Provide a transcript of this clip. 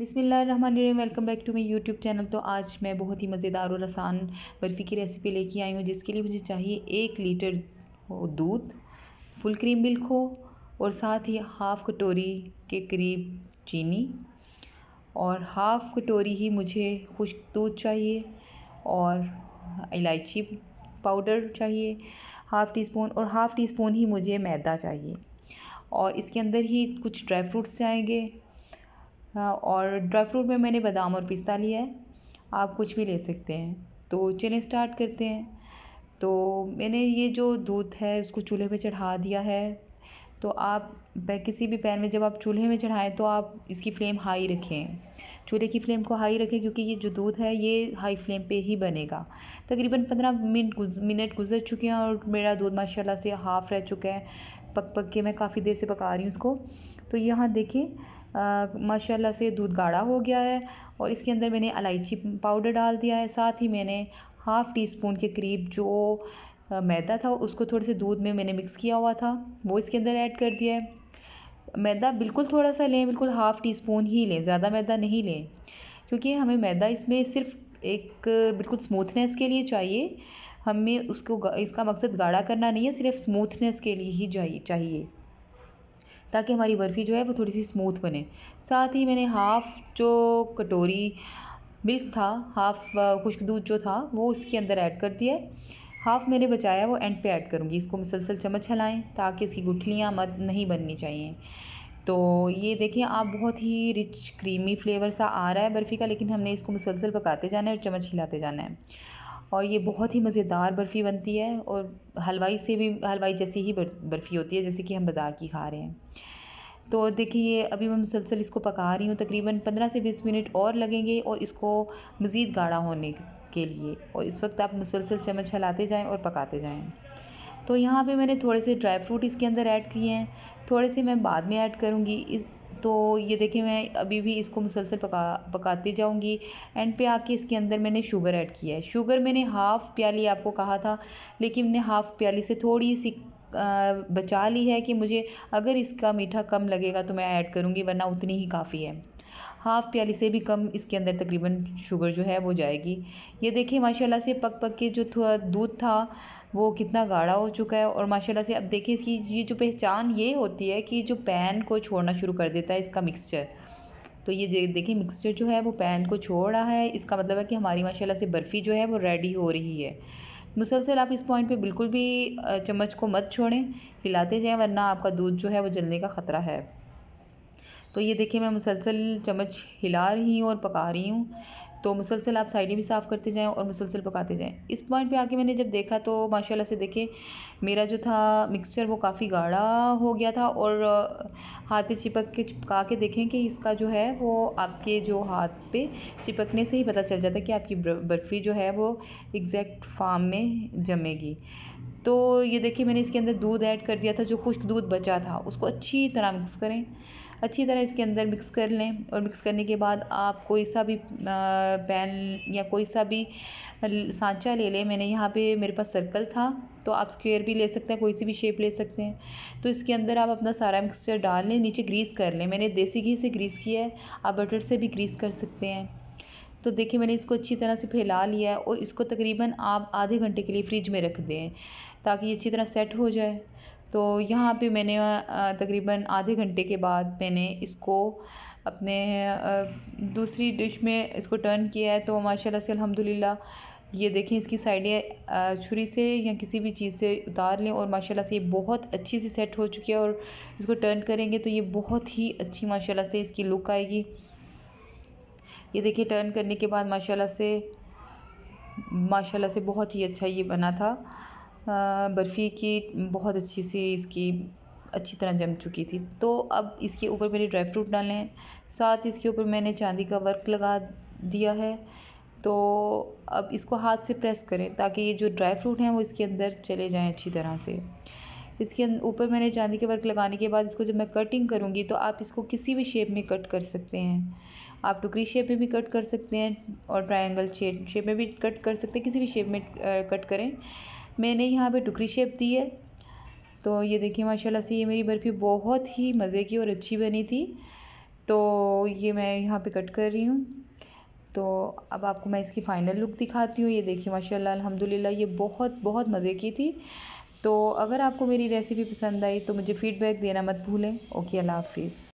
बिसमीम welcome back to my YouTube channel तो आज मैं बहुत ही मज़ेदार और आसान बर्फ़ी की रेसिपी लेके आई हूँ जिसके लिए मुझे चाहिए एक लीटर दूध फुल क्रीम मिल्क हो और साथ ही हाफ़ कटोरी के करीब चीनी और हाफ़ कटोरी ही मुझे खुश्क दूध चाहिए और इलायची पाउडर चाहिए हाफ़ टी स्पून और हाफ़ टी स्पून ही मुझे मैदा चाहिए और इसके अंदर ही कुछ ड्राई फ्रूट्स जाएंगे हाँ, और ड्राई फ्रूट में मैंने बादाम और पिस्ता लिया है आप कुछ भी ले सकते हैं तो चलें स्टार्ट करते हैं तो मैंने ये जो दूध है उसको चूल्हे पे चढ़ा दिया है तो आप किसी भी पैन में जब आप चूल्हे में चढ़ाएं तो आप इसकी फ्लेम हाई रखें चूल्हे की फ्लेम को हाई रखें क्योंकि ये जो दूध है ये हाई फ्लेम पे ही बनेगा तकरीबन पंद्रह मिनट गुज, मिनट गुजर चुके हैं और मेरा दूध माशाल्लाह से हाफ़ रह चुका है पक पक के मैं काफ़ी देर से पका रही हूँ उसको तो यहाँ देखें माशाल्लाह से दूध गाढ़ा हो गया है और इसके अंदर मैंने इलायची पाउडर डाल दिया है साथ ही मैंने हाफ़ टी स्पून के करीब जो मैदा था उसको थोड़े से दूध में मैंने मिक्स किया हुआ था वो इसके अंदर ऐड कर दिया है मैदा बिल्कुल थोड़ा सा लें बिल्कुल हाफ़ टी स्पून ही लें ज़्यादा मैदा नहीं लें क्योंकि हमें मैदा इसमें सिर्फ एक बिल्कुल स्मूथनेस के लिए चाहिए हमें उसको इसका मकसद गाढ़ा करना नहीं है सिर्फ स्मूथनेस के लिए ही चाहिए चाहिए ताकि हमारी बर्फ़ी जो है वो थोड़ी सी स्मूथ बने साथ ही मैंने हाफ़ जो कटोरी मिल्क था हाफ़ खुश्क दूध जो था वो उसके अंदर ऐड कर दिया है हाफ़ मैंने बचाया वो एंड पे ऐड करूँगी इसको मुसलसल चम्मच हलाएं ताकि इसकी गुठलियाँ मत नहीं बननी चाहिए तो ये देखिए आप बहुत ही रिच क्रीमी फ्लेवर सा आ रहा है बर्फ़ी का लेकिन हमने इसको मुसलसल पकाते जाना है और चम्मच हिलाते जाना है और ये बहुत ही मज़ेदार बर्फ़ी बनती है और हलवाई से भी हलवाई जैसी ही बर्फ़ी होती है जैसे कि हम बाज़ार की खा रहे हैं तो देखिए ये अभी मैं मुसलसल इसको पका रही हूँ तकरीबन पंद्रह से बीस मिनट और लगेंगे और इसको मज़ीद गाढ़ा होने के लिए और इस वक्त आप मुसलसल चम्मच हलाते जाएँ और पकाते जाएँ तो यहाँ पे मैंने थोड़े से ड्राई फ्रूट इसके अंदर ऐड किए हैं थोड़े से मैं बाद में ऐड करूँगी इस तो ये देखिए मैं अभी भी इसको मुसलसल पका पकाती जाऊँगी एंड पे आके इसके अंदर मैंने शुगर ऐड किया है शुगर मैंने हाफ़ प्याली आपको कहा था लेकिन मैंने हाफ़ प्याली से थोड़ी सी बचा ली है कि मुझे अगर इसका मीठा कम लगेगा तो मैं ऐड करूँगी वरना उतनी ही काफ़ी है हाफ़ प्याली से भी कम इसके अंदर तकरीबन शुगर जो है वो जाएगी ये देखें माशाल्लाह से पक पक के जो थोड़ा दूध था वो कितना गाढ़ा हो चुका है और माशाल्लाह से अब देखें इसकी ये जो पहचान ये होती है कि जो पैन को छोड़ना शुरू कर देता है इसका मिक्सचर तो ये देखें मिक्सचर जो है वो पैन को छोड़ रहा है इसका मतलब है कि हमारी माशाल्लाह से बर्फ़ी जो है वो रेडी हो रही है मुसलसल आप इस पॉइंट पे बिल्कुल भी चम्मच को मत छोड़ें हिलाते जाएं वरना आपका दूध जो है वो जलने का ख़तरा है तो ये देखिए मैं मुसलसल चम्मच हिला रही हूँ और पका रही हूँ तो मुसलसल आप साइडें भी साफ़ करते जाएँ और मुसलसल पकाते जाएँ इस पॉइंट पे आके मैंने जब देखा तो माशाल्लाह से देखे मेरा जो था मिक्सचर वो काफ़ी गाढ़ा हो गया था और हाथ पे चिपक के चिपका के देखें कि इसका जो है वो आपके जो हाथ पे चिपकने से ही पता चल जाता है कि आपकी बर्फ़ी जो है वो एग्जैक्ट फार्म में जमेगी तो ये देखिए मैंने इसके अंदर दूध ऐड कर दिया था जो खुश्क दूध बचा था उसको अच्छी तरह मिक्स करें अच्छी तरह इसके अंदर मिक्स कर लें और मिक्स करने के बाद आप कोई सा भी आ, बैन या कोई सा भी सांचा ले लें मैंने यहाँ पे मेरे पास सर्कल था तो आप स्क्वेयर भी ले सकते हैं कोई सी भी शेप ले सकते हैं तो इसके अंदर आप अपना सारा मिक्सचर डाल लें नीचे ग्रीस कर लें मैंने देसी घी से ग्रीस किया है आप बटर से भी ग्रीस कर सकते हैं तो देखिए मैंने इसको अच्छी तरह से फैला लिया है और इसको तकरीबन आप आधे घंटे के लिए फ्रिज में रख दें ताकि ये अच्छी तरह सेट हो जाए तो यहाँ पे मैंने तकरीबन आधे घंटे के बाद मैंने इसको अपने दूसरी डिश में इसको टर्न किया है तो माशाल्लाह से अल्हम्दुलिल्लाह ये देखें इसकी साइडें छुरी से या किसी भी चीज़ से उतार लें और माशाल्लाह से ये बहुत अच्छी सी सेट हो चुकी है और इसको टर्न करेंगे तो ये बहुत ही अच्छी माशाल्लाह से इसकी लुक आएगी ये देखिए टर्न करने के बाद माशाल्लाह से माशाल्लाह से बहुत ही अच्छा ये बना था बर्फ़ी की बहुत अच्छी सी इसकी अच्छी तरह जम चुकी थी तो अब इसके ऊपर मेरे ड्राई फ्रूट डाले हैं साथ इसके ऊपर मैंने चांदी का वर्क लगा दिया है तो अब इसको हाथ से प्रेस करें ताकि ये जो ड्राई फ्रूट हैं वो इसके अंदर चले जाएं अच्छी तरह से इसके अं, ऊपर मैंने चांदी के वर्क लगाने के बाद इसको जब मैं कटिंग करूँगी तो आप इसको किसी भी शेप में कट कर सकते हैं आप टुकड़ी शेप में भी कट कर सकते हैं और ट्राइंगल शेप शेप में भी कट कर सकते हैं किसी भी शेप में कट करें मैंने यहाँ पे टुकड़ी शेप दी है तो ये देखिए माशाल्लाह से ये मेरी बर्फ़ी बहुत ही मज़े की और अच्छी बनी थी तो ये मैं यहाँ पे कट कर रही हूँ तो अब आपको मैं इसकी फ़ाइनल लुक दिखाती हूँ ये देखिए माशाल्लाह अल्हम्दुलिल्लाह ये बहुत बहुत मज़े की थी तो अगर आपको मेरी रेसिपी पसंद आई तो मुझे फ़ीडबैक देना मत भूलें ओके अल्लाह हाफिज़